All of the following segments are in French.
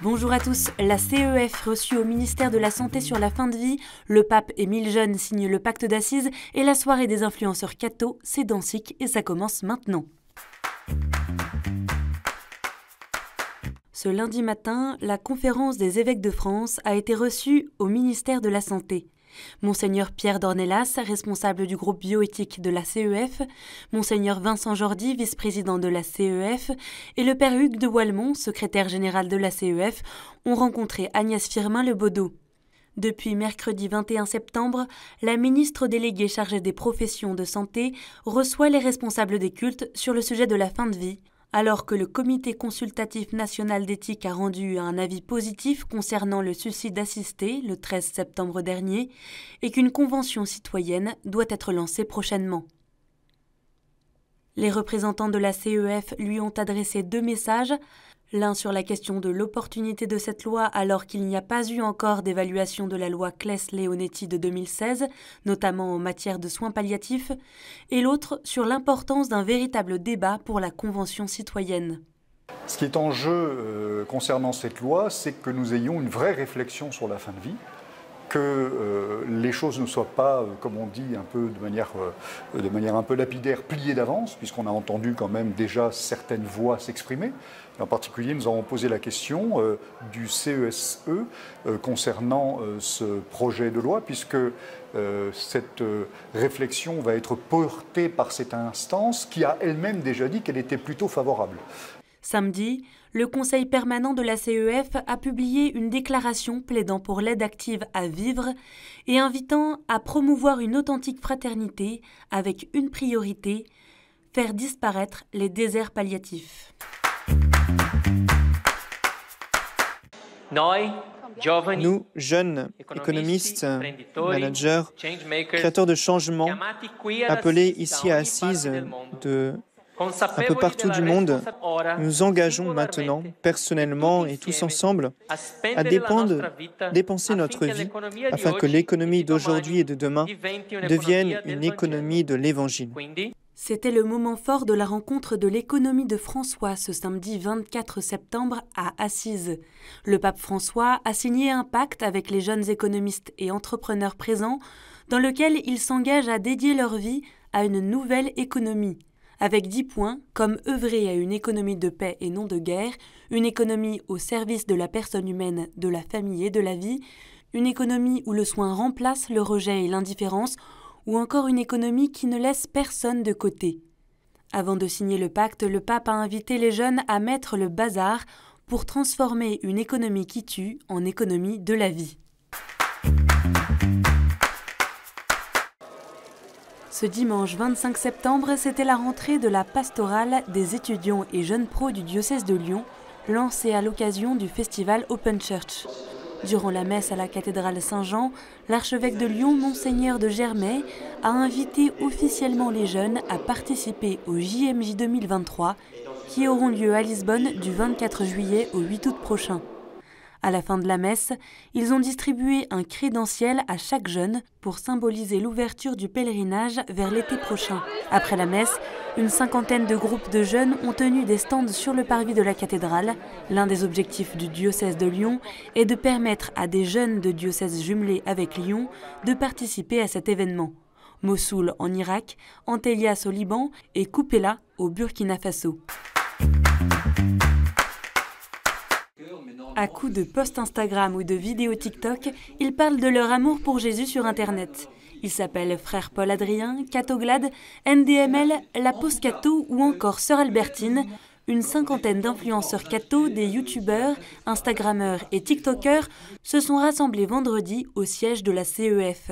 Bonjour à tous. La CEF reçue au ministère de la Santé sur la fin de vie, le pape et mille jeunes signent le pacte d'assises et la soirée des influenceurs Cato, c'est Dansic et ça commence maintenant. Ce lundi matin, la conférence des évêques de France a été reçue au ministère de la Santé. Monseigneur Pierre Dornelas, responsable du groupe bioéthique de la CEF, Monseigneur Vincent Jordi, vice-président de la CEF, et le Père Hugues de Walmont, secrétaire général de la CEF, ont rencontré Agnès Firmin Le Depuis mercredi 21 septembre, la ministre déléguée chargée des professions de santé reçoit les responsables des cultes sur le sujet de la fin de vie alors que le Comité consultatif national d'éthique a rendu un avis positif concernant le suicide assisté le 13 septembre dernier et qu'une convention citoyenne doit être lancée prochainement. Les représentants de la CEF lui ont adressé deux messages L'un sur la question de l'opportunité de cette loi alors qu'il n'y a pas eu encore d'évaluation de la loi Claes-Leonetti de 2016, notamment en matière de soins palliatifs, et l'autre sur l'importance d'un véritable débat pour la Convention citoyenne. Ce qui est en jeu euh, concernant cette loi, c'est que nous ayons une vraie réflexion sur la fin de vie, que euh, les choses ne soient pas, euh, comme on dit, un peu de manière, euh, de manière un peu lapidaire, pliées d'avance, puisqu'on a entendu quand même déjà certaines voix s'exprimer. En particulier, nous avons posé la question du CESE e, concernant ce projet de loi, puisque cette réflexion va être portée par cette instance qui a elle-même déjà dit qu'elle était plutôt favorable. Samedi, le Conseil permanent de la CEF a publié une déclaration plaidant pour l'aide active à vivre et invitant à promouvoir une authentique fraternité avec une priorité, faire disparaître les déserts palliatifs. Nous, jeunes économistes, managers, créateurs de changements, appelés ici à Assise de un peu partout du monde, nous engageons maintenant, personnellement et tous ensemble, à dépenser notre vie afin que l'économie d'aujourd'hui et de demain devienne une économie de l'Évangile. C'était le moment fort de la rencontre de l'économie de François ce samedi 24 septembre à Assise. Le pape François a signé un pacte avec les jeunes économistes et entrepreneurs présents dans lequel ils s'engagent à dédier leur vie à une nouvelle économie avec 10 points comme œuvrer à une économie de paix et non de guerre, une économie au service de la personne humaine, de la famille et de la vie, une économie où le soin remplace le rejet et l'indifférence, ou encore une économie qui ne laisse personne de côté. Avant de signer le pacte, le pape a invité les jeunes à mettre le bazar pour transformer une économie qui tue en économie de la vie. Ce dimanche 25 septembre, c'était la rentrée de la pastorale des étudiants et jeunes pros du diocèse de Lyon, lancée à l'occasion du festival Open Church. Durant la messe à la cathédrale Saint-Jean, l'archevêque de Lyon, monseigneur de Germay, a invité officiellement les jeunes à participer au JMJ 2023 qui auront lieu à Lisbonne du 24 juillet au 8 août prochain. À la fin de la messe, ils ont distribué un crédentiel à chaque jeune pour symboliser l'ouverture du pèlerinage vers l'été prochain. Après la messe, une cinquantaine de groupes de jeunes ont tenu des stands sur le parvis de la cathédrale. L'un des objectifs du diocèse de Lyon est de permettre à des jeunes de diocèse jumelés avec Lyon de participer à cet événement. Mossoul en Irak, Antelias au Liban et Koupela au Burkina Faso. À coups de posts Instagram ou de vidéos TikTok, ils parlent de leur amour pour Jésus sur Internet. Ils s'appellent Frère Paul Adrien, Catoglade, NDML, La Pause Cato ou encore Sœur Albertine, une cinquantaine d'influenceurs cato, des youtubeurs, instagrammeurs et tiktokers se sont rassemblés vendredi au siège de la CEF.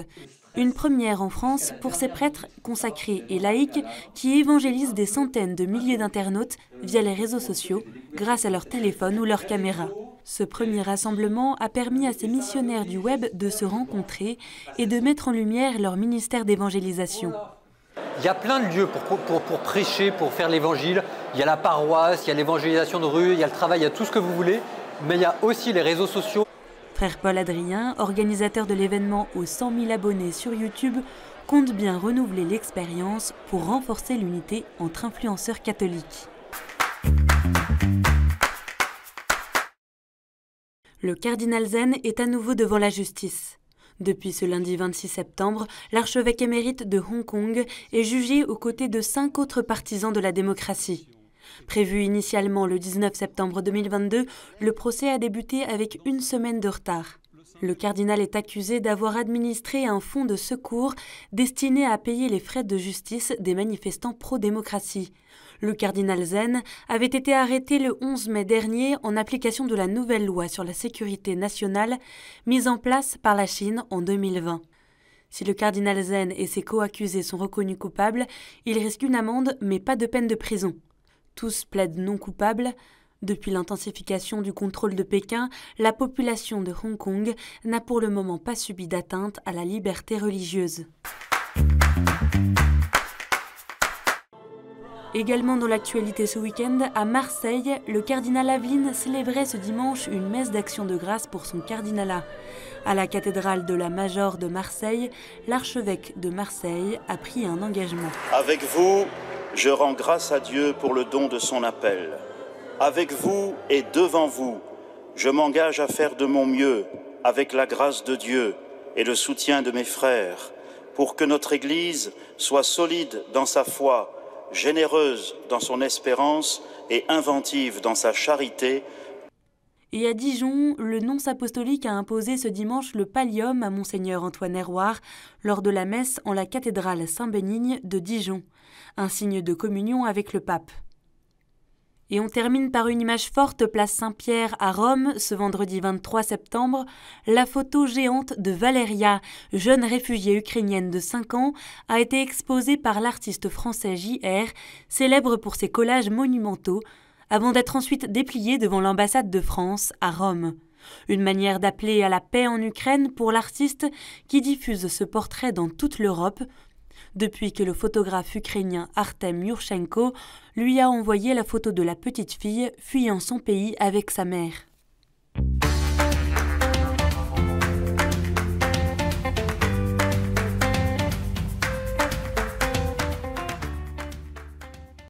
Une première en France pour ces prêtres consacrés et laïcs qui évangélisent des centaines de milliers d'internautes via les réseaux sociaux grâce à leur téléphone ou leur caméra. Ce premier rassemblement a permis à ces missionnaires du web de se rencontrer et de mettre en lumière leur ministère d'évangélisation. Il y a plein de lieux pour, prêcher, pour faire l'évangile. Il y a la paroisse, il y a l'évangélisation de rue, il y a le travail, il y a tout ce que vous voulez, mais il y a aussi les réseaux sociaux. Frère Paul Adrien, organisateur de l'événement aux 100 000 abonnés sur YouTube, compte bien renouveler l'expérience pour renforcer l'unité entre influenceurs catholiques. Le cardinal Zen est à nouveau devant la justice. Depuis ce lundi 26 septembre, l'archevêque émérite de Hong Kong est jugé aux côtés de cinq autres partisans de la démocratie. Prévu initialement le 19 septembre 2022, le procès a débuté avec une semaine de retard. Le cardinal est accusé d'avoir administré un fonds de secours destiné à payer les frais de justice des manifestants pro-démocratie. Le cardinal Zen avait été arrêté le 11 mai dernier en application de la nouvelle loi sur la sécurité nationale mise en place par la Chine en 2020. Si le cardinal Zen et ses co-accusés sont reconnus coupables, ils risquent une amende mais pas de peine de prison. Tous plaident non coupables. Depuis l'intensification du contrôle de Pékin, la population de Hong Kong n'a pour le moment pas subi d'atteinte à la liberté religieuse. Également dans l'actualité ce week-end, à Marseille, le cardinal Aveline célébrait ce dimanche une messe d'action de grâce pour son cardinalat. À la cathédrale de la Major de Marseille, l'archevêque de Marseille a pris un engagement. Avec vous, je rends grâce à Dieu pour le don de son appel. Avec vous et devant vous, je m'engage à faire de mon mieux, avec la grâce de Dieu et le soutien de mes frères, pour que notre Église soit solide dans sa foi généreuse dans son espérance et inventive dans sa charité. Et à Dijon, le nonce apostolique a imposé ce dimanche le pallium à monseigneur Antoine Herroir lors de la messe en la cathédrale Saint-Bénigne de Dijon, un signe de communion avec le pape. Et on termine par une image forte place Saint-Pierre à Rome ce vendredi 23 septembre, la photo géante de Valeria, jeune réfugiée ukrainienne de 5 ans, a été exposée par l'artiste français JR, célèbre pour ses collages monumentaux, avant d'être ensuite dépliée devant l'ambassade de France à Rome. Une manière d'appeler à la paix en Ukraine pour l'artiste qui diffuse ce portrait dans toute l'Europe depuis que le photographe ukrainien Artem Yurchenko lui a envoyé la photo de la petite fille fuyant son pays avec sa mère.